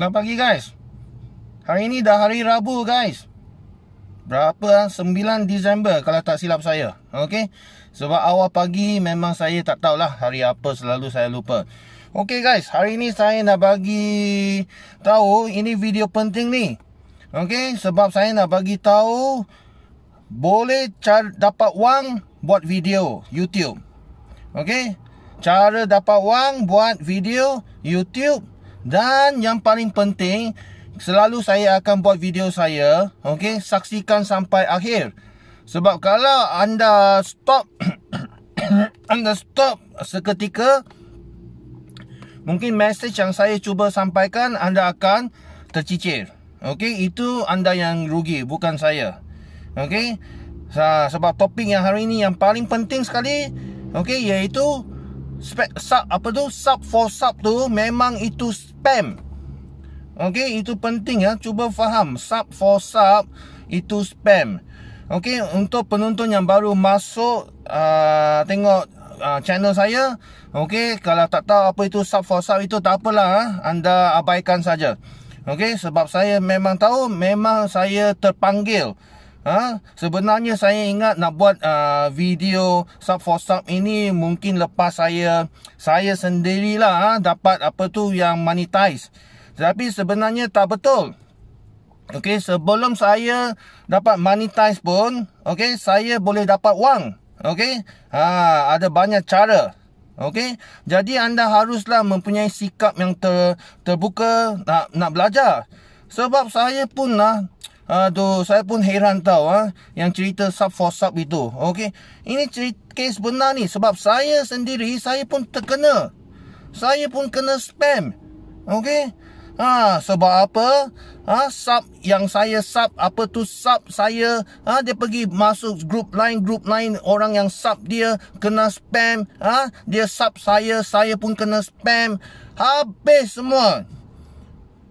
Selamat pagi guys Hari ini dah hari Rabu guys Berapa? 9 ah? Disember kalau tak silap saya Ok Sebab awal pagi memang saya tak tahulah hari apa selalu saya lupa Ok guys, hari ini saya nak bagi tahu ini video penting ni Ok, sebab saya nak bagi tahu Boleh car- dapat wang buat video YouTube Ok Cara dapat wang buat video YouTube dan yang paling penting, selalu saya akan buat video saya, okey, saksikan sampai akhir. Sebab kalau anda stop anda stop seketika mungkin message yang saya cuba sampaikan anda akan tercicir. Okey, itu anda yang rugi bukan saya. Okey. Sebab topik yang hari ini yang paling penting sekali, okey, iaitu spek sub apa tu sub for sub tu memang itu spam. Okey, itu penting ya. Cuba faham sub for sub itu spam. Okey, untuk penonton yang baru masuk uh, tengok uh, channel saya, okey, kalau tak tahu apa itu sub for sub itu tak apalah, ah. anda abaikan saja. Okey, sebab saya memang tahu memang saya terpanggil Ha? Sebenarnya saya ingat nak buat uh, video sub for sub ini mungkin lepas saya saya sendirilah ha, dapat apa tu yang monetize. Tetapi sebenarnya tak betul. Okey, sebelum saya dapat monetize pun, okey, saya boleh dapat wang. Okey? Ha, ada banyak cara. Okey? Jadi anda haruslah mempunyai sikap yang ter, terbuka nak nak belajar. Sebab saya pun lah Aduh, saya pun heran tau ha, yang cerita sub for sub itu. Okey. Ini cerita kes benar ni sebab saya sendiri saya pun terkena. Saya pun kena spam. Okey. Ha, sebab apa? Ha, sub yang saya sub apa tu sub saya ha, dia pergi masuk group lain group lain orang yang sub dia kena spam ha, dia sub saya saya pun kena spam habis semua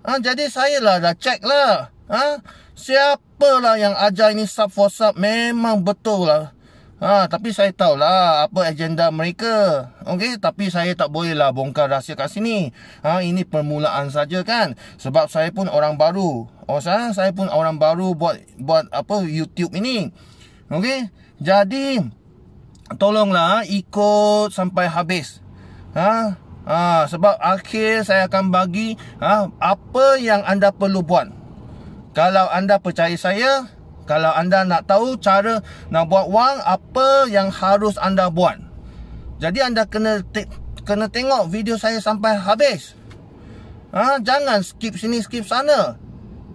ha, jadi saya lah dah check lah Ha? Siapalah yang ajar ini sub for sub memang betul lah. Ha, tapi saya tahu lah apa agenda mereka. Okey, tapi saya tak boleh lah bongkar rahsia kat sini. Ha, ini permulaan saja kan. Sebab saya pun orang baru. Oh, saya, saya pun orang baru buat buat apa YouTube ini. Okey. Jadi tolonglah ikut sampai habis. Ha? ha sebab akhir saya akan bagi ha, apa yang anda perlu buat. Kalau anda percaya saya, kalau anda nak tahu cara nak buat wang, apa yang harus anda buat. Jadi anda kena te- kena tengok video saya sampai habis. Ha, jangan skip sini, skip sana.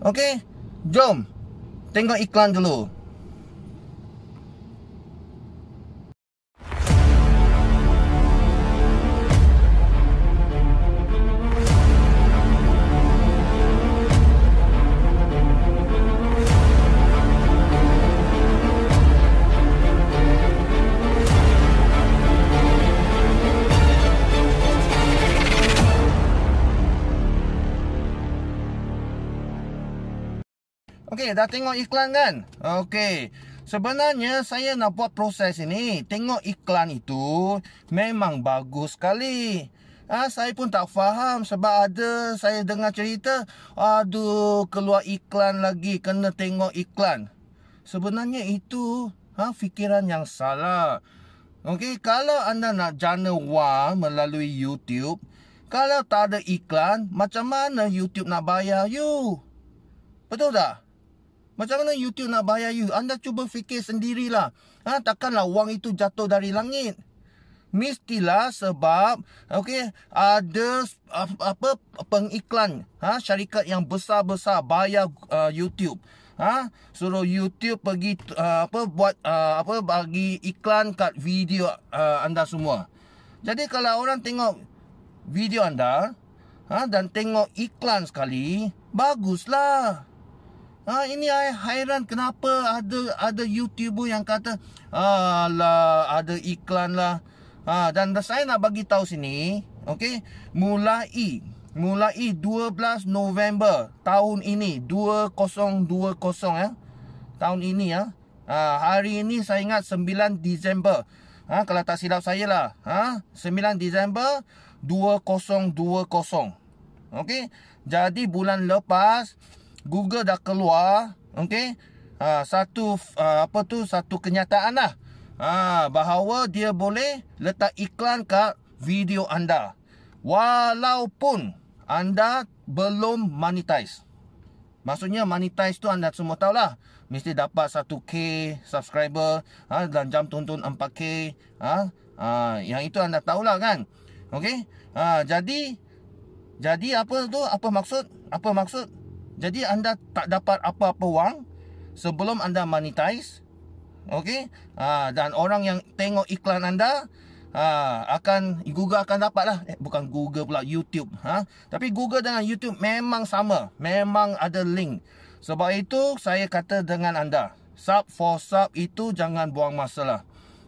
Okey? Jom. Tengok iklan dulu. dah tengok iklan kan? Okey. Sebenarnya saya nak buat proses ini. Tengok iklan itu memang bagus sekali. Ah ha, saya pun tak faham sebab ada saya dengar cerita aduh keluar iklan lagi kena tengok iklan. Sebenarnya itu ha fikiran yang salah. Okey kalau anda nak jana wang melalui YouTube, kalau tak ada iklan macam mana YouTube nak bayar you? Betul tak? Macam mana YouTube nak bayar you? Anda cuba fikir sendirilah. Ha, takkanlah wang itu jatuh dari langit. Mestilah sebab okay, ada apa pengiklan ha, syarikat yang besar-besar bayar uh, YouTube. Ha, suruh YouTube pergi uh, apa buat uh, apa bagi iklan kat video uh, anda semua. Jadi kalau orang tengok video anda ha, dan tengok iklan sekali, baguslah. Ha, ini saya hairan kenapa ada ada YouTuber yang kata Alah, ada iklan lah ha, Dan saya nak bagi tahu sini okay, Mulai Mulai 12 November tahun ini 2020 ya Tahun ini ya ha, Hari ini saya ingat 9 Disember ha, Kalau tak silap saya lah ha, 9 Disember 2020 Okey, jadi bulan lepas Google dah keluar okay, uh, ha, satu uh, apa tu satu kenyataan lah uh, bahawa dia boleh letak iklan kat video anda walaupun anda belum monetize Maksudnya monetize tu anda semua tahulah. Mesti dapat 1K subscriber. Ha, dalam jam tuntun 4K. Ha, ha, yang itu anda tahulah kan. Okay. Ha, jadi. Jadi apa tu? Apa maksud? Apa maksud? Jadi anda tak dapat apa-apa wang sebelum anda monetize. Okey? Ha, dan orang yang tengok iklan anda ha, akan Google akan dapat lah. Eh, bukan Google pula, YouTube. Ha? Tapi Google dengan YouTube memang sama. Memang ada link. Sebab itu saya kata dengan anda. Sub for sub itu jangan buang masa lah.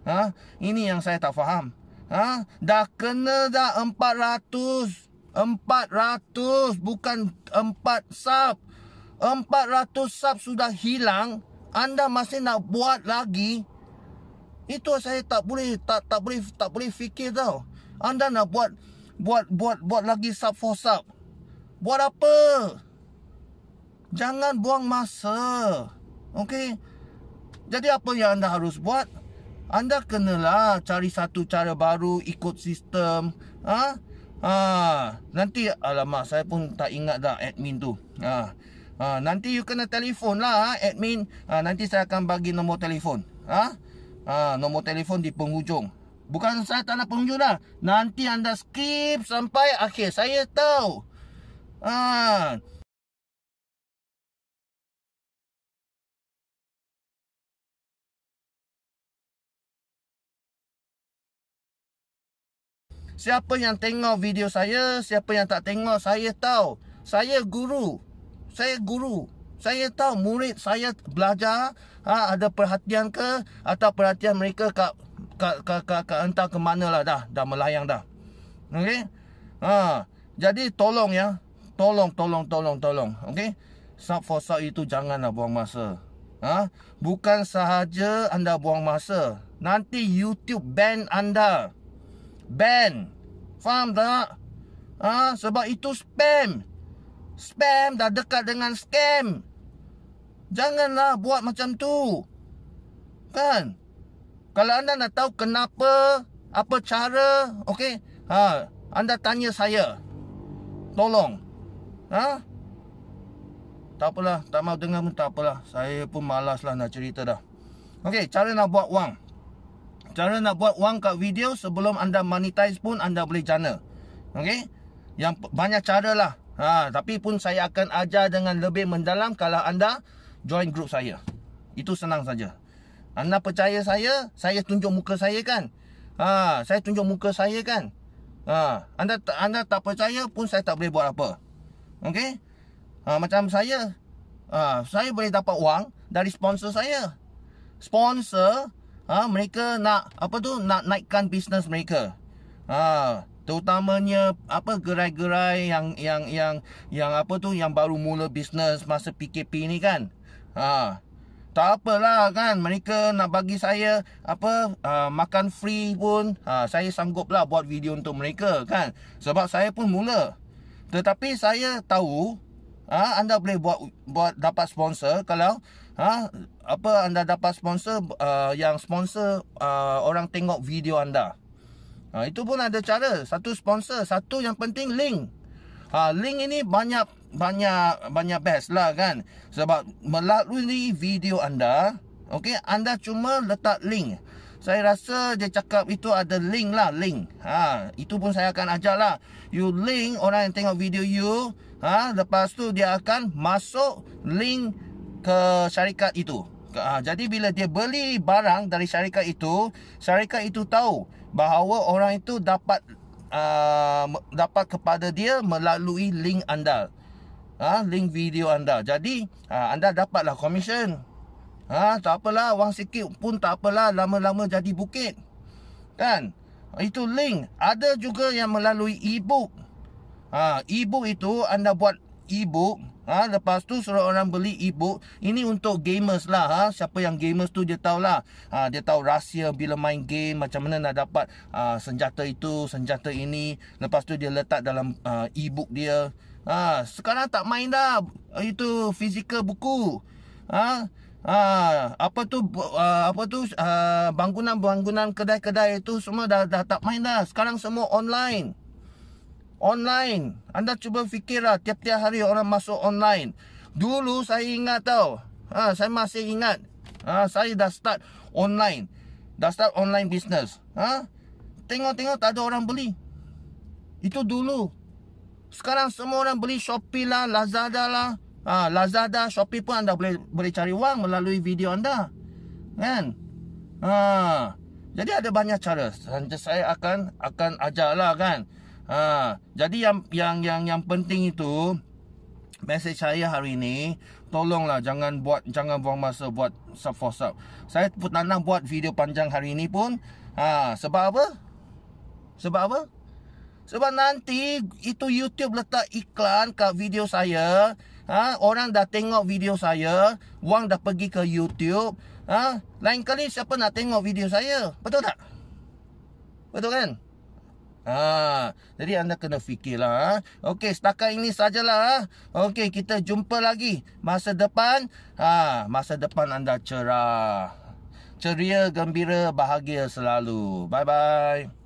Ha? Ini yang saya tak faham. Ha? Dah kena dah 400 Empat ratus bukan empat sub. Empat ratus sub sudah hilang. Anda masih nak buat lagi. Itu saya tak boleh tak tak boleh tak boleh fikir tau. Anda nak buat buat buat buat lagi sub for sub. Buat apa? Jangan buang masa. Okey. Jadi apa yang anda harus buat? Anda kenalah cari satu cara baru ikut sistem. Ha? Ha, nanti alamak saya pun tak ingat dah admin tu. Ha. ha nanti you kena telefon lah ha, admin. Ha, nanti saya akan bagi nombor telefon. Ha? ha nombor telefon di penghujung. Bukan saya tak nak penghujung dah. Nanti anda skip sampai akhir. Saya tahu. Ha. Siapa yang tengok video saya, siapa yang tak tengok, saya tahu. Saya guru. Saya guru. Saya tahu murid saya belajar ha, ada perhatian ke atau perhatian mereka kat kat kat, kat, kat entah ke lah dah dah melayang dah. Okay, Ha. Jadi tolong ya. Tolong tolong tolong tolong. Okey? Sub for sub itu janganlah buang masa. Ha? Bukan sahaja anda buang masa. Nanti YouTube ban anda ban faham tak ha? sebab itu spam spam dah dekat dengan scam janganlah buat macam tu kan kalau anda nak tahu kenapa apa cara okay? ha anda tanya saya tolong ha tak apalah tak mau dengar pun tak apalah saya pun malaslah nak cerita dah okey cara nak buat wang cara nak buat wang kat video sebelum anda monetize pun anda boleh jana. Okey? Yang banyak cara lah. Ha, tapi pun saya akan ajar dengan lebih mendalam kalau anda join grup saya. Itu senang saja. Anda percaya saya, saya tunjuk muka saya kan? Ha, saya tunjuk muka saya kan? Ha, anda anda tak percaya pun saya tak boleh buat apa. Okey? Ha, macam saya, ha, saya boleh dapat wang dari sponsor saya. Sponsor ha, mereka nak apa tu nak naikkan bisnes mereka ha, terutamanya apa gerai-gerai yang yang yang yang apa tu yang baru mula bisnes masa PKP ni kan ha, tak apalah kan mereka nak bagi saya apa uh, makan free pun uh, saya sanggup lah buat video untuk mereka kan sebab saya pun mula tetapi saya tahu uh, anda boleh buat buat dapat sponsor kalau ha apa anda dapat sponsor uh, yang sponsor uh, orang tengok video anda ha itu pun ada cara satu sponsor satu yang penting link ha link ini banyak banyak banyak best lah kan sebab melalui video anda okay, anda cuma letak link saya rasa dia cakap itu ada link lah link ha itu pun saya akan ajar lah you link orang yang tengok video you ha lepas tu dia akan masuk link ke syarikat itu. Uh, jadi bila dia beli barang dari syarikat itu, syarikat itu tahu bahawa orang itu dapat uh, dapat kepada dia melalui link anda. Ah, link video anda. Jadi, ha, anda dapatlah komisen. Ah, ha, tak apalah, wang sikit pun tak apalah, lama-lama jadi bukit. Kan? Itu link. Ada juga yang melalui e-book. ha, e-book itu anda buat e-book, ha? Lepas tu suruh orang beli e-book Ini untuk gamers lah ha? Siapa yang gamers tu dia tahulah ha? Dia tahu rahsia bila main game Macam mana nak dapat ha? senjata itu Senjata ini Lepas tu dia letak dalam ha? e-book dia ha? Sekarang tak main dah Itu fizikal buku ha? Ha, apa tu ha, apa tu ha, bangunan-bangunan kedai-kedai itu semua dah, dah tak main dah. Sekarang semua online online. Anda cuba fikirlah tiap-tiap hari orang masuk online. Dulu saya ingat tau. Ha, saya masih ingat. Ha, saya dah start online. Dah start online business. Ha? Tengok-tengok tak ada orang beli. Itu dulu. Sekarang semua orang beli Shopee lah, Lazada lah. Ha, Lazada, Shopee pun anda boleh boleh cari wang melalui video anda. Kan? Ha. Jadi ada banyak cara. Saya akan akan ajarlah Kan? Ha, jadi yang yang yang yang penting itu mesej saya hari ini tolonglah jangan buat jangan buang masa buat sub for sub. Saya pun tak nak buat video panjang hari ini pun. Ha, sebab apa? Sebab apa? Sebab nanti itu YouTube letak iklan kat video saya. Ha, orang dah tengok video saya, wang dah pergi ke YouTube. Ha, lain kali siapa nak tengok video saya? Betul tak? Betul kan? Ha, jadi anda kena fikirlah. Ha. Okey, setakat ini sajalah. Ha. Okey, kita jumpa lagi masa depan. Ha, masa depan anda cerah. Ceria, gembira, bahagia selalu. Bye-bye.